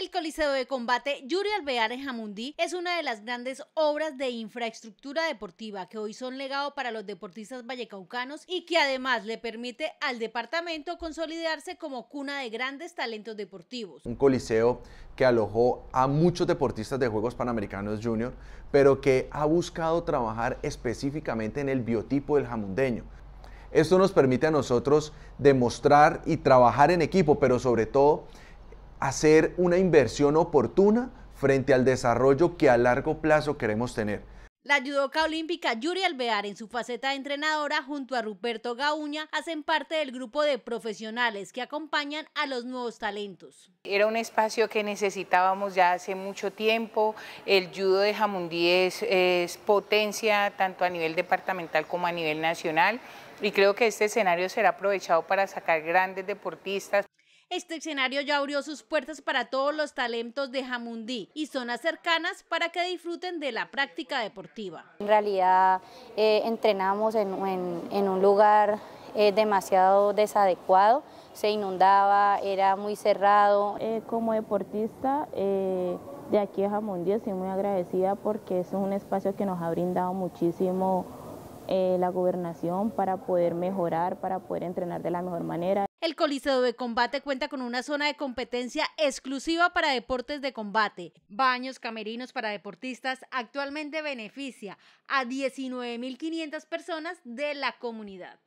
El Coliseo de Combate Yuri Alvear en Jamundí es una de las grandes obras de infraestructura deportiva que hoy son legado para los deportistas vallecaucanos y que además le permite al departamento consolidarse como cuna de grandes talentos deportivos. Un coliseo que alojó a muchos deportistas de Juegos Panamericanos Junior, pero que ha buscado trabajar específicamente en el biotipo del jamundeño. Esto nos permite a nosotros demostrar y trabajar en equipo, pero sobre todo hacer una inversión oportuna frente al desarrollo que a largo plazo queremos tener. La judoca olímpica Yuri Alvear en su faceta de entrenadora junto a Ruperto Gauña hacen parte del grupo de profesionales que acompañan a los nuevos talentos. Era un espacio que necesitábamos ya hace mucho tiempo. El judo de Jamundí es, es potencia tanto a nivel departamental como a nivel nacional y creo que este escenario será aprovechado para sacar grandes deportistas. Este escenario ya abrió sus puertas para todos los talentos de Jamundí y zonas cercanas para que disfruten de la práctica deportiva. En realidad eh, entrenamos en, un lugar eh, demasiado desadecuado, se inundaba, era muy cerrado. Eh, como deportista de aquí de Jamundí estoy muy agradecida porque es un espacio que nos ha brindado muchísimo la gobernación para poder mejorar, para poder entrenar de la mejor manera. El Coliseo de Combate cuenta con una zona de competencia exclusiva para deportes de combate, baños, camerinos para deportistas. Actualmente beneficia a 19.500 personas de la comunidad.